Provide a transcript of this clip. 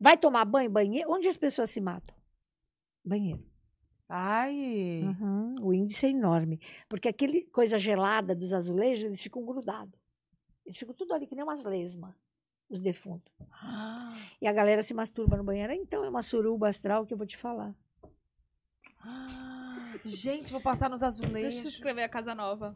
Vai tomar banho, banheiro? Onde as pessoas se matam? Banheiro. Ai! Uhum, o índice é enorme. Porque aquele coisa gelada dos azulejos, eles ficam grudados. Eles ficam tudo ali, que nem umas lesmas, os defuntos. Ah. E a galera se masturba no banheiro. Então é uma suruba astral que eu vou te falar. Ah. Gente, vou passar nos azulejos. Deixa eu escrever a casa nova.